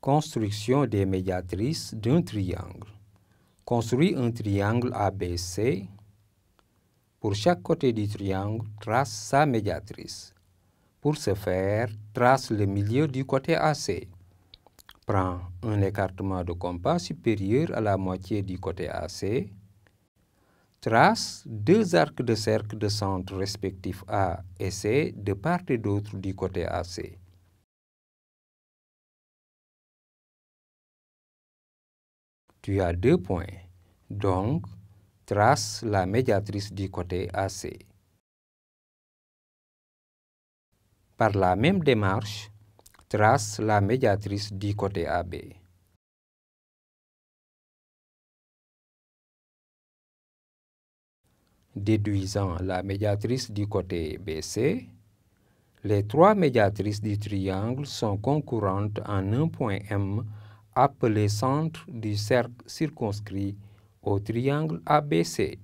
Construction des médiatrices d'un triangle. Construis un triangle ABC. Pour chaque côté du triangle, trace sa médiatrice. Pour ce faire, trace le milieu du côté AC. Prends un écartement de compas supérieur à la moitié du côté AC. Trace deux arcs de cercle de centre respectifs A et C de part et d'autre du côté AC. Tu as deux points. Donc, trace la médiatrice du côté AC. Par la même démarche, trace la médiatrice du côté AB. Déduisant la médiatrice du côté BC, les trois médiatrices du triangle sont concurrentes en un point M appelé centre du cercle circonscrit au triangle ABC.